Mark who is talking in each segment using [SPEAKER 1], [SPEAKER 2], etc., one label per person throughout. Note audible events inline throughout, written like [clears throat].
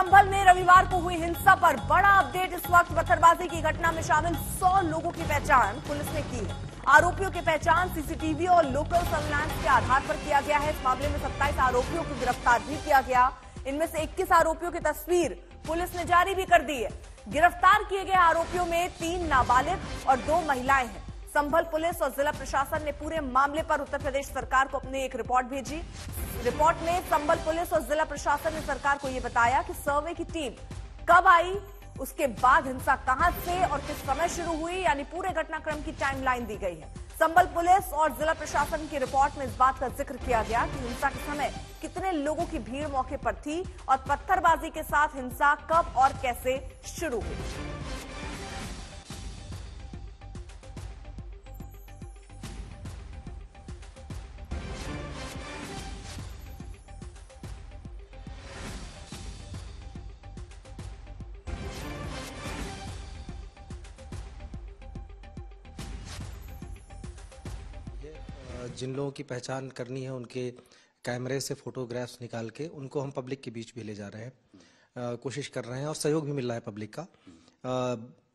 [SPEAKER 1] संभल में रविवार को हुई हिंसा पर बड़ा अपडेट इस वक्त पत्थरबाजी की घटना में शामिल 100 लोगों की पहचान पुलिस ने की आरोपियों की पहचान सीसीटीवी और लोकल सर्विलांस के आधार पर किया गया है इस मामले में 27 आरोपियों को गिरफ्तार भी किया गया इनमें से 21 आरोपियों की तस्वीर पुलिस ने जारी भी कर दी है गिरफ्तार किए गए आरोपियों में तीन नाबालिग और दो महिलाएं हैं संभल पुलिस और जिला प्रशासन ने पूरे मामले पर उत्तर प्रदेश सरकार को अपनी एक रिपोर्ट भेजी रिपोर्ट में संभल पुलिस और जिला प्रशासन ने सरकार को यह बताया कि सर्वे की टीम कब आई उसके बाद हिंसा कहां से और किस समय शुरू हुई यानी पूरे घटनाक्रम की टाइमलाइन दी गई है संबल पुलिस और जिला प्रशासन की रिपोर्ट में इस बात का जिक्र किया गया कि हिंसा के समय कितने लोगों की भीड़ मौके पर थी और पत्थरबाजी के साथ हिंसा कब और कैसे शुरू हुई
[SPEAKER 2] जिन लोगों की पहचान करनी है उनके कैमरे से फोटोग्राफ्स निकाल के उनको हम पब्लिक के बीच भी ले जा रहे हैं कोशिश कर रहे हैं और सहयोग भी मिल रहा है पब्लिक का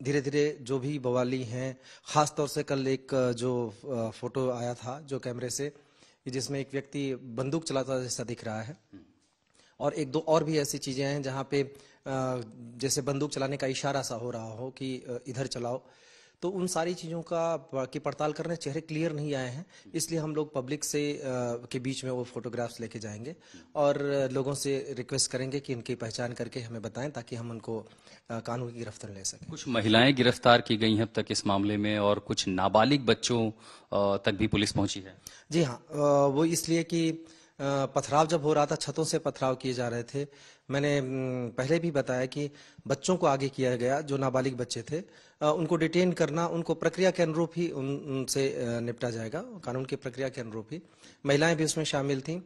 [SPEAKER 2] धीरे धीरे जो भी बवाली हैं खास तौर से कल एक जो फोटो आया था जो कैमरे से जिसमें एक व्यक्ति बंदूक चलाता जैसा दिख रहा है और एक दो और भी ऐसी चीजें हैं जहाँ पे जैसे बंदूक चलाने का इशारा सा हो रहा हो कि इधर चलाओ तो उन सारी चीज़ों का की पड़ताल करने चेहरे क्लियर नहीं आए हैं इसलिए हम लोग पब्लिक से के बीच में वो फोटोग्राफ्स लेके जाएंगे और लोगों से रिक्वेस्ट करेंगे कि इनकी पहचान करके हमें बताएं ताकि हम उनको कानून की गिरफ्तार ले सकें कुछ महिलाएं
[SPEAKER 1] गिरफ्तार की गई हैं अब तक इस मामले में और कुछ नाबालिग बच्चों तक भी पुलिस पहुंची है
[SPEAKER 2] जी हाँ वो इसलिए कि पथराव जब हो रहा था छतों से पथराव किए जा रहे थे मैंने पहले भी बताया कि बच्चों को आगे किया गया जो नाबालिग बच्चे थे उनको डिटेन करना उनको प्रक्रिया के अनुरूप ही उनसे निपटा जाएगा कानून की प्रक्रिया के अनुरूप ही महिलाएं भी उसमें शामिल थीं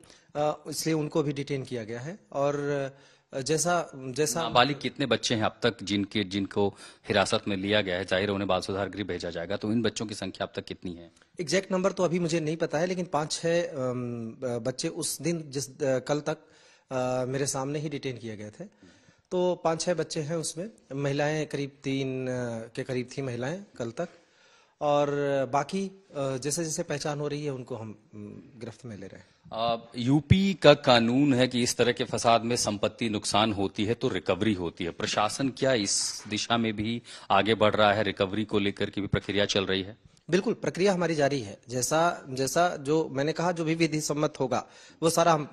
[SPEAKER 2] इसलिए उनको भी डिटेन किया गया है और जैसा
[SPEAKER 1] जैसा नाबालिग कितने बच्चे हैं अब तक जिनके जिनको हिरासत में लिया गया है जाहिर उन्हें बाल सुधार गृह भेजा जाएगा तो इन बच्चों की संख्या अब तक कितनी है
[SPEAKER 2] एग्जैक्ट नंबर तो अभी मुझे नहीं पता है लेकिन पांच छः बच्चे उस दिन जिस कल तक मेरे सामने ही डिटेन किए गए थे तो पांच छह बच्चे हैं उसमें महिलाएं करीब तीन के करीब थी महिलाएं कल तक और बाकी जैसे जैसे पहचान हो रही है उनको हम गिरफ्त में ले
[SPEAKER 1] रहे हैं यूपी का कानून है कि इस तरह के फसाद में संपत्ति नुकसान होती है तो रिकवरी होती है प्रशासन क्या इस दिशा में भी आगे बढ़ रहा है रिकवरी को लेकर की भी प्रक्रिया चल रही है
[SPEAKER 2] बिल्कुल प्रक्रिया हमारी जारी है जैसा जैसा जो मैंने कहा जो भी विधि सम्मत होगा वो सारा हम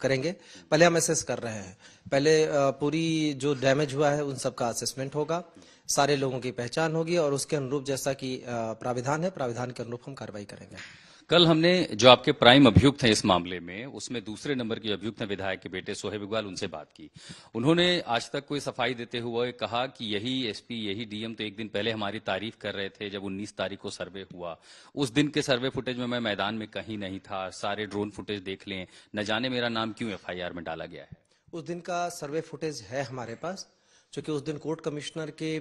[SPEAKER 2] करेंगे पहले हम असेस कर रहे हैं पहले पूरी जो डैमेज हुआ है उन सबका असेसमेंट होगा सारे लोगों की पहचान होगी और उसके अनुरूप जैसा कि प्राविधान है प्राविधान के अनुरूप हम कार्रवाई करेंगे
[SPEAKER 1] कल हमने जो आपके प्राइम अभियुक्त हैं इस मामले में उसमें दूसरे नंबर के अभियुक्त हैं विधायक के बेटे सोहेब इकबाल उनसे बात की उन्होंने आज तक कोई सफाई देते हुए कहा कि यही एसपी यही डीएम तो एक दिन पहले हमारी तारीफ कर रहे थे जब 19 तारीख को सर्वे हुआ उस दिन के सर्वे फुटेज में मैं मैदान में कहीं नहीं था सारे ड्रोन फुटेज देख लें न जाने मेरा नाम क्यों एफ में डाला गया है
[SPEAKER 2] उस दिन का सर्वे फुटेज है हमारे पास चूंकि उस दिन कोर्ट कमिश्नर के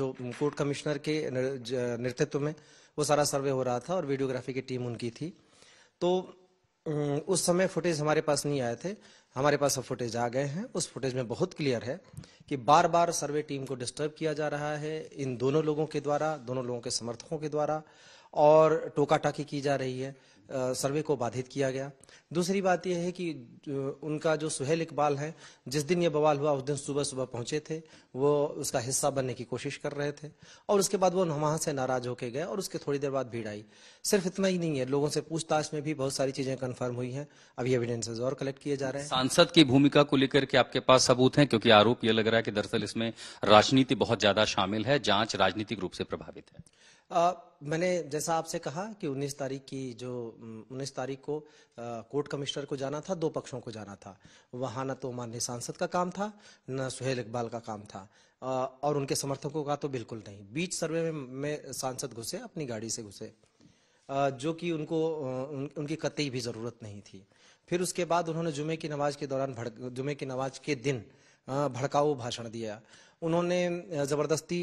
[SPEAKER 2] जो कोर्ट कमिश्नर के नेतृत्व में वो सारा सर्वे हो रहा था और वीडियोग्राफी की टीम उनकी थी तो उस समय फुटेज हमारे पास नहीं आए थे हमारे पास अब फुटेज आ गए हैं उस फुटेज में बहुत क्लियर है कि बार बार सर्वे टीम को डिस्टर्ब किया जा रहा है इन दोनों लोगों के द्वारा दोनों लोगों के समर्थकों के द्वारा और टोका टाकी की जा रही है सर्वे को बाधित किया गया दूसरी बात यह है कि उनका जो सुहेल इकबाल है जिस दिन ये बवाल हुआ उस दिन सुबह सुबह पहुंचे थे वो उसका हिस्सा बनने की कोशिश कर रहे थे और उसके बाद वो वहां से नाराज होके गए और उसके थोड़ी देर बाद भीड़ आई सिर्फ इतना ही नहीं है लोगों से पूछताछ में भी बहुत सारी चीजें कन्फर्म हुई है अभी एविडेंसेज और कलेक्ट किए जा रहे हैं
[SPEAKER 1] सांसद की भूमिका को लेकर के आपके पास सबूत है क्योंकि आरोप यह लग रहा है कि दरअसल इसमें राजनीति बहुत ज्यादा शामिल है जांच राजनीतिक रूप से प्रभावित
[SPEAKER 2] है मैंने जैसा आपसे कहा कि 19 तारीख की जो 19 तारीख को कोर्ट कमिश्नर को जाना था दो पक्षों को जाना था वहाँ ना तो मान्य सांसद का काम था न सुहेल इकबाल का काम था और उनके समर्थकों का तो बिल्कुल नहीं बीच सर्वे में, में सांसद घुसे अपनी गाड़ी से घुसे जो कि उनको उन, उनकी कतई भी ज़रूरत नहीं थी फिर उसके बाद उन्होंने जुमे की नमाज के दौरान भड़क जुमे की नमाज के दिन भड़काऊ भाषण दिया उन्होंने ज़बरदस्ती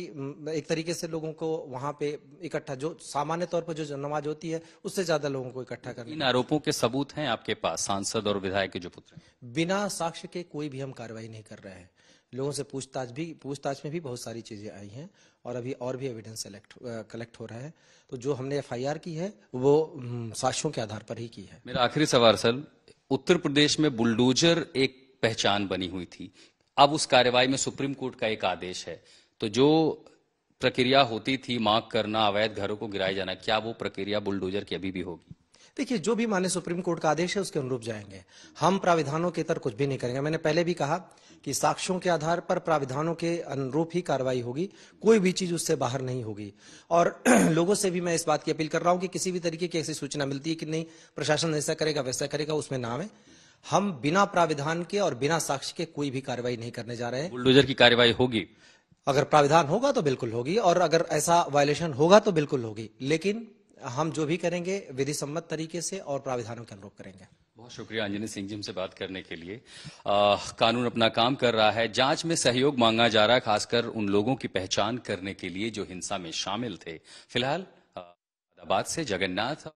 [SPEAKER 2] एक तरीके से लोगों को वहां पे इकट्ठा जो सामान्य तौर पर जो नमाज होती है उससे ज़्यादा लोगों को इकट्ठा करना इन
[SPEAKER 1] आरोपों के सबूत हैं आपके पास सांसद और विधायक के जो पुत्र
[SPEAKER 2] बिना साक्ष्य के कोई भी हम कार्रवाई नहीं कर रहे हैं लोगों से पूछताछ भी पूछताछ में भी बहुत सारी चीज़ें आई हैं और अभी और भी एविडेंस सेलेक्ट कलेक्ट हो रहा है तो जो हमने एफ की है वो साक्ष्यों के आधार पर ही की है मेरा आखिरी
[SPEAKER 1] सवाल सर उत्तर प्रदेश में बुलडोजर एक पहचान बनी हुई थी अब उस कार्यवाही में सुप्रीम कोर्ट का एक आदेश है तो जो प्रक्रिया होती थी मांग करना अवैध घरों को गिराया जाना क्या वो प्रक्रिया बुलडोजर की अभी भी होगी
[SPEAKER 2] देखिए जो भी माने सुप्रीम कोर्ट का आदेश है उसके अनुरूप जाएंगे हम प्राविधानों के तर कुछ भी नहीं करेंगे मैंने पहले भी कहा कि साक्ष्यों के आधार पर प्राविधानों के अनुरूप ही कार्रवाई होगी कोई भी चीज उससे बाहर नहीं होगी और [clears throat] लोगों से भी मैं इस बात की अपील कर रहा हूं कि किसी भी तरीके की ऐसी सूचना मिलती है कि नहीं प्रशासन ऐसा करेगा वैसा करेगा उसमें नाम है हम बिना प्राविधान के और बिना साक्ष्य के कोई भी कार्रवाई नहीं
[SPEAKER 1] करने जा रहे हैं बुलडोजर की कार्रवाई होगी
[SPEAKER 2] अगर प्राविधान होगा तो बिल्कुल होगी और अगर ऐसा वायलेशन होगा तो बिल्कुल होगी लेकिन हम जो भी करेंगे विधि सम्मत तरीके से और प्राविधानों के अनुरूप करेंगे
[SPEAKER 1] बहुत शुक्रिया अंजनी सिंह जी हमसे बात करने के लिए आ, कानून अपना काम कर रहा है जांच में सहयोग मांगा जा रहा है खासकर उन लोगों की पहचान करने के लिए जो हिंसा में शामिल थे फिलहाल मुरादाबाद से जगन्नाथ